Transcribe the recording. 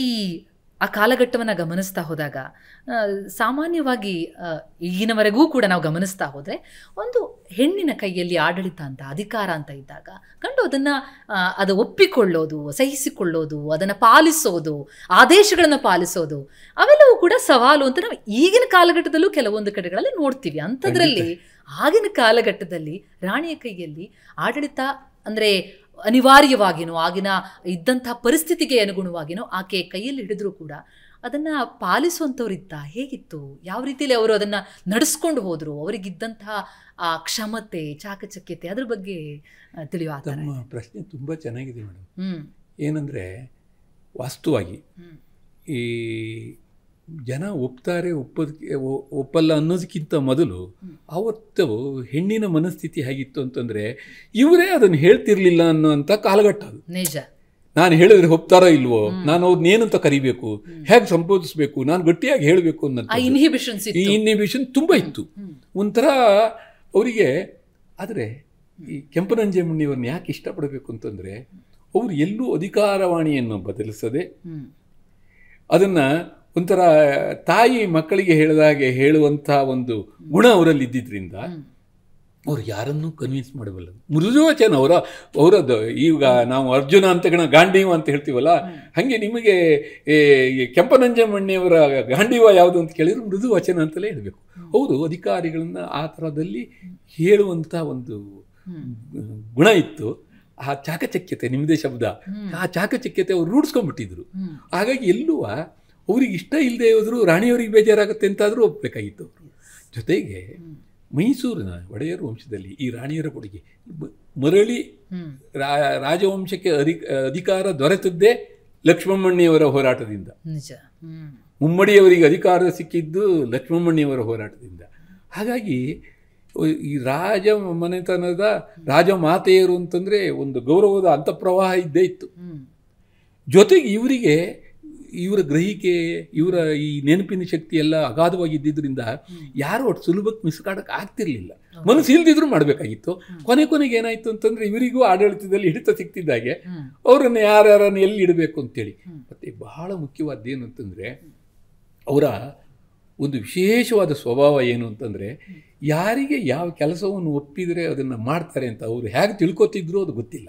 ಈ ಆ ಕಾಲಘಟ್ಟವನ್ನು ಗಮನಿಸ್ತಾ ಹೋದಾಗ ಸಾಮಾನ್ಯವಾಗಿ ಈಗಿನವರೆಗೂ ಕೂಡ ನಾವು ಗಮನಿಸ್ತಾ ಹೋದರೆ ಒಂದು ಹೆಣ್ಣಿನ ಕೈಯಲ್ಲಿ ಆಡಳಿತ ಅಂತ ಅಧಿಕಾರ ಅಂತ ಇದ್ದಾಗ ಕಂಡು ಅದನ್ನು ಅದು ಒಪ್ಪಿಕೊಳ್ಳೋದು ಸಹಿಸಿಕೊಳ್ಳೋದು ಅದನ್ನು ಪಾಲಿಸೋದು ಆದೇಶಗಳನ್ನು ಪಾಲಿಸೋದು ಅವೆಲ್ಲವೂ ಕೂಡ ಸವಾಲು ಅಂತ ನಾವು ಈಗಿನ ಕಾಲಘಟ್ಟದಲ್ಲೂ ಕೆಲವೊಂದು ಕಡೆಗಳಲ್ಲಿ ನೋಡ್ತೀವಿ ಅಂಥದ್ರಲ್ಲಿ ಆಗಿನ ಕಾಲಘಟ್ಟದಲ್ಲಿ ರಾಣಿಯ ಕೈಯಲ್ಲಿ ಆಡಳಿತ ಅಂದರೆ ಅನಿವಾರ್ಯವಾಗಿನೋ ಆಗಿನ ಇದ್ದಂಥ ಪರಿಸ್ಥಿತಿಗೆ ಅನುಗುಣವಾಗಿನೋ ಆಕೆ ಕೈಯಲ್ಲಿ ಹಿಡಿದ್ರೂ ಕೂಡ ಅದನ್ನು ಇದ್ದ ಹೇಗಿತ್ತು ಯಾವ ರೀತಿಯಲ್ಲಿ ಅವರು ಅದನ್ನು ನಡೆಸ್ಕೊಂಡು ಹೋದರು ಅವರಿಗಿದ್ದಂತಹ ಆ ಕ್ಷಮತೆ ಚಾಕಚಕ್ಯತೆ ಅದ್ರ ಬಗ್ಗೆ ತಿಳಿಯುವ ಪ್ರಶ್ನೆ ತುಂಬ ಚೆನ್ನಾಗಿದೆ ಮೇಡಮ್ ಏನಂದರೆ ವಾಸ್ತುವಾಗಿ ಈ ಜನ ಒಪ್ತಾರೆ ಒಪ್ಪೋದಕ್ಕೆ ಒಪ್ಪಲ್ಲ ಅನ್ನೋದಕ್ಕಿಂತ ಮೊದಲು ಅವತ್ತು ಹೆಣ್ಣಿನ ಮನಸ್ಥಿತಿ ಹೇಗಿತ್ತು ಅಂತಂದರೆ ಇವರೇ ಅದನ್ನು ಹೇಳ್ತಿರ್ಲಿಲ್ಲ ಅನ್ನೋಂಥ ಕಾಲಘಟ್ಟ ಅದು ನಿಜ ನಾನು ಹೇಳಿದ್ರೆ ಒಪ್ತಾರೋ ಇಲ್ವೋ ನಾನು ಏನಂತ ಕರಿಬೇಕು ಹೇಗೆ ಸಂಬೋಧಿಸ್ಬೇಕು ನಾನು ಗಟ್ಟಿಯಾಗಿ ಹೇಳಬೇಕು ಅನ್ನೋ ಇನ್ಹಿಬಿಷನ್ ಈ ಇನ್ಹಿಬಿಷನ್ ತುಂಬ ಇತ್ತು ಒಂಥರ ಅವರಿಗೆ ಆದರೆ ಈ ಕೆಂಪನಂಜೆಮುಣ್ಣಿಯವ್ರನ್ನ ಯಾಕೆ ಇಷ್ಟಪಡಬೇಕು ಅಂತಂದರೆ ಅವರು ಎಲ್ಲೂ ಅಧಿಕಾರವಾಣಿಯನ್ನು ಬದಲಿಸದೆ ಅದನ್ನು ಒಂಥರ ತಾಯಿ ಮಕ್ಕಳಿಗೆ ಹೇಳಿದ ಹಾಗೆ ಹೇಳುವಂಥ ಒಂದು ಗುಣ ಅವರಲ್ಲಿ ಇದ್ದಿದ್ದರಿಂದ ಅವ್ರು ಯಾರನ್ನೂ ಕನ್ವಿನ್ಸ್ ಮಾಡಬಲ್ಲ ಮೃದುವಚನ ಅವರ ಅವರದ್ದು ಈಗ ನಾವು ಅರ್ಜುನ ಅಂತ ಗಣ ಗಾಂಡೀವ ಅಂತ ಹೇಳ್ತೀವಲ್ಲ ಹಾಗೆ ನಿಮಗೆ ಕೆಂಪನಂಜಮಣ್ಣಿಯವರ ಗಾಂಡೀವ ಯಾವುದು ಅಂತ ಮೃದು ವಚನ ಅಂತಲೇ ಹೇಳಬೇಕು ಅವರು ಅಧಿಕಾರಿಗಳನ್ನ ಆ ಥರದಲ್ಲಿ ಹೇಳುವಂಥ ಒಂದು ಗುಣ ಇತ್ತು ಆ ಚಾಕಚಕ್ಯತೆ ನಿಮ್ಮದೇ ಶಬ್ದ ಆ ಚಾಕಚಕ್ಯತೆ ಅವ್ರು ರೂಢಿಸ್ಕೊಂಡ್ಬಿಟ್ಟಿದ್ರು ಹಾಗಾಗಿ ಎಲ್ಲೂ ಅವ್ರಿಗೆ ಇಷ್ಟ ಇಲ್ಲದೆ ಹೋದರೂ ರಾಣಿಯವರಿಗೆ ಬೇಜಾರಾಗುತ್ತೆ ಅಂತಾದರೂ ಒಪ್ಪಬೇಕಾಗಿತ್ತು ಜೊತೆಗೆ ಮೈಸೂರಿನ ಒಡೆಯರ್ ವಂಶದಲ್ಲಿ ಈ ರಾಣಿಯರ ಕೊಡುಗೆ ಮರಳಿ ರಾಜವಂಶಕ್ಕೆ ಅಧಿಕಾರ ದೊರೆತದ್ದೇ ಲಕ್ಷ್ಮಣ್ಣಿಯವರ ಹೋರಾಟದಿಂದ ಮುಮ್ಮಡಿಯವರಿಗೆ ಅಧಿಕಾರ ಸಿಕ್ಕಿದ್ದು ಲಕ್ಷ್ಮಣ್ಣಿಯವರ ಹೋರಾಟದಿಂದ ಹಾಗಾಗಿ ಈ ರಾಜ ಮನೆತನದ ರಾಜ ಮಾತೆಯರು ಅಂತಂದರೆ ಒಂದು ಗೌರವದ ಅಂತಪ್ರವಾಹ ಇದ್ದೇ ಇತ್ತು ಜೊತೆಗೆ ಇವರಿಗೆ ಇವರ ಗ್ರಹಿಕೆ ಇವರ ಈ ನೆನಪಿನ ಶಕ್ತಿ ಎಲ್ಲ ಅಗಾಧವಾಗಿದ್ದರಿಂದ ಯಾರು ಅಷ್ಟು ಸುಲಭಕ್ಕೆ ಕಾಡಕ್ಕೆ ಆಗ್ತಿರ್ಲಿಲ್ಲ ಮನಸ್ಸು ಇಲ್ದಿದ್ರು ಮಾಡಬೇಕಾಗಿತ್ತು ಕೊನೆ ಕೊನೆಗೆ ಏನಾಯ್ತು ಅಂತಂದ್ರೆ ಇವರಿಗೂ ಆಡಳಿತದಲ್ಲಿ ಹಿಡಿತ ಸಿಕ್ತಿದ್ದಾಗೆ ಅವರನ್ನು ಯಾರ್ಯಾರನ್ನು ಎಲ್ಲಿ ಇಡಬೇಕು ಅಂತೇಳಿ ಮತ್ತೆ ಬಹಳ ಮುಖ್ಯವಾದ ಏನು ಅಂತಂದ್ರೆ ಅವರ ಒಂದು ವಿಶೇಷವಾದ ಸ್ವಭಾವ ಏನು ಅಂತಂದ್ರೆ ಯಾರಿಗೆ ಯಾವ ಕೆಲಸವನ್ನು ಒಪ್ಪಿದರೆ ಅದನ್ನು ಮಾಡ್ತಾರೆ ಅಂತ ಅವರು ಹೇಗೆ ತಿಳ್ಕೊತಿದ್ರು ಅದು ಗೊತ್ತಿಲ್ಲ